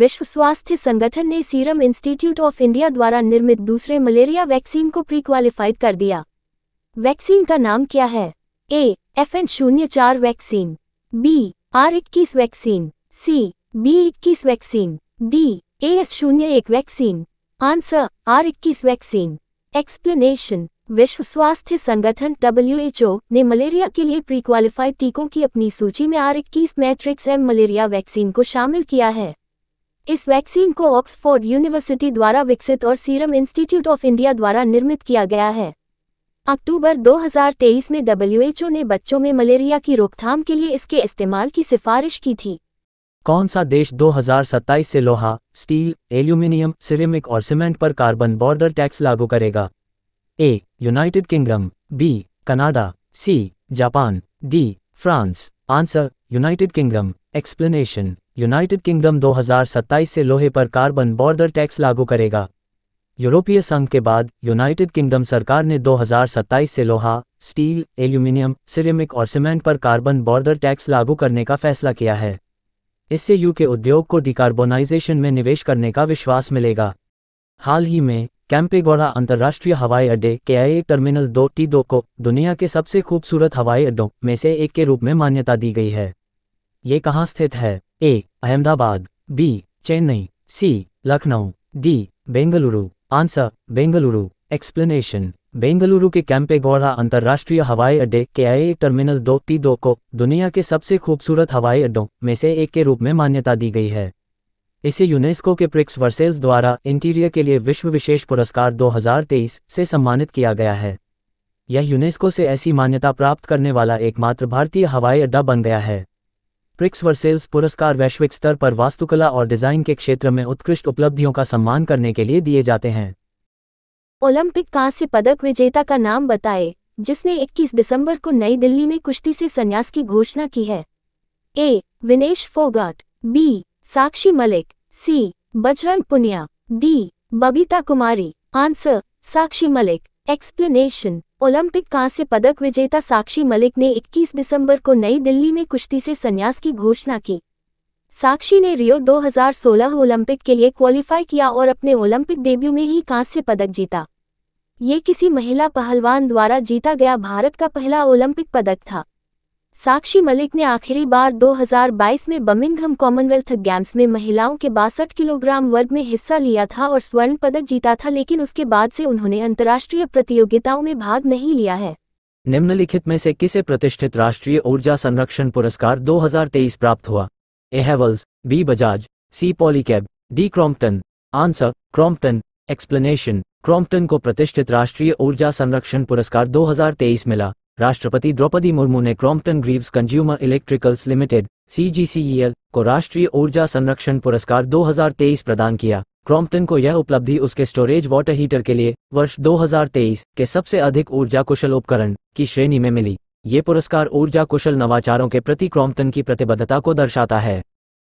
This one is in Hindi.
विश्व स्वास्थ्य संगठन ने सीरम इंस्टीट्यूट ऑफ इंडिया द्वारा निर्मित दूसरे मलेरिया वैक्सीन को प्री क्वालिफाइड कर दिया वैक्सीन का नाम क्या है ए एफ एन शून्य चार वैक्सीन बी आर इक्कीस वैक्सीन सी बी इक्कीस वैक्सीन डी ए एस शून्य एक वैक्सीन आंसर आर इक्कीस वैक्सीन एक्सप्लेनेशन विश्व स्वास्थ्य संगठन डब्ल्यू एच ओ ने मलेरिया के लिए प्री क्वालिफाइड टीकों की अपनी सूची में आर इक्कीस मैट्रिक्स एम मलेरिया वैक्सीन को शामिल किया है इस वैक्सीन को ऑक्सफोर्ड यूनिवर्सिटी द्वारा विकसित और सीरम इंस्टीट्यूट ऑफ इंडिया द्वारा निर्मित किया गया है अक्टूबर 2023 में डब्ल्यूएचओ ने बच्चों में मलेरिया की रोकथाम के लिए इसके इस्तेमाल की सिफारिश की थी कौन सा देश 2027 से लोहा स्टील एल्यूमिनियम सिरेमिक और सीमेंट पर कार्बन बॉर्डर टैक्स लागू करेगा A United Kingdom B Canada C Japan D France answer United Kingdom explanation United Kingdom 2027 से लोहे पर कार्बन बॉर्डर टैक्स लागू करेगा यूरोपीय संघ के बाद यूनाइटेड किंगडम सरकार ने 2027 से लोहा स्टील एल्यूमिनियम सिरेमिक और सीमेंट पर कार्बन बॉर्डर टैक्स लागू करने का फैसला किया है इससे यू के उद्योग को डिकार्बोनाइजेशन में निवेश करने का विश्वास मिलेगा हाल ही में कैंपेगौड़ा अंतर्राष्ट्रीय हवाई अड्डे के आई टर्मिनल दो टी दो को दुनिया के सबसे खूबसूरत हवाई अड्डों में से एक के रूप में मान्यता दी गई है ये कहाँ स्थित है A Ahmedabad B Chennai C Lucknow D Bengaluru answer Bengaluru explanation Bengaluru के कैंपेगौड़ा अंतर्राष्ट्रीय हवाई अड्डे के आई टर्मिनल दो ती दो को दुनिया के सबसे खूबसूरत हवाई अड्डों में से एक के रूप में मान्यता दी गई है इसे यूनेस्को के प्रिक्स वर्सेल्स द्वारा इंटीरियर के लिए विश्व विशेष पुरस्कार 2023 से सम्मानित किया गया है यह यूनेस्को से ऐसी मान्यता प्राप्त करने वाला एकमात्र भारतीय हवाई अड्डा बन गया है प्रिक्स वर्सेल्स पुरस्कार वैश्विक स्तर पर वास्तुकला और डिजाइन के क्षेत्र में उत्कृष्ट उपलब्धियों का सम्मान करने के लिए दिए जाते हैं ओलंपिक कांस्य पदक विजेता का नाम बताए जिसने 21 दिसंबर को नई दिल्ली में कुश्ती से संन्यास की घोषणा की है A Vinesh Phogat B Sakshi Malik C Bajrang Punia D Babita Kumari answer Sakshi Malik explanation Olympic कांस्य पदक विजेता साक्षी मलिक ने 21 दिसंबर को नई दिल्ली में कुश्ती से संन्यास की घोषणा की साक्षी ने रियो 2016 ओलंपिक के लिए क्वालिफाई किया और अपने ओलंपिक डेब्यू में ही कांस्य पदक जीता ये किसी महिला पहलवान द्वारा जीता गया भारत का पहला ओलंपिक पदक था साक्षी मलिक ने आखिरी बार 2022 में बमिंगहम कॉमनवेल्थ गेम्स में महिलाओं के बासठ किलोग्राम वर्ग में हिस्सा लिया था और स्वर्ण पदक जीता था लेकिन उसके बाद से उन्होंने अंतर्राष्ट्रीय प्रतियोगिताओं में भाग नहीं लिया है निम्नलिखित में से किसे प्रतिष्ठित राष्ट्रीय ऊर्जा संरक्षण पुरस्कार 2023 प्राप्त हुआ एहेवल्स बी बजाज सी Polycab D Crompton answer Crompton explanation Crompton को प्रतिष्ठित राष्ट्रीय ऊर्जा संरक्षण पुरस्कार 2023 मिला राष्ट्रपति द्रौपदी मुर्मू ने Crompton Greaves consumer electricals limited CGCL e को राष्ट्रीय ऊर्जा संरक्षण पुरस्कार 2023 प्रदान किया क्रॉम्पटन को यह उपलब्धि उसके स्टोरेज वाटर हीटर के लिए वर्ष 2023 के सबसे अधिक ऊर्जा कुशल उपकरण की श्रेणी में मिली ये पुरस्कार ऊर्जा कुशल नवाचारों के प्रति क्रॉम्पटन की प्रतिबद्धता को दर्शाता है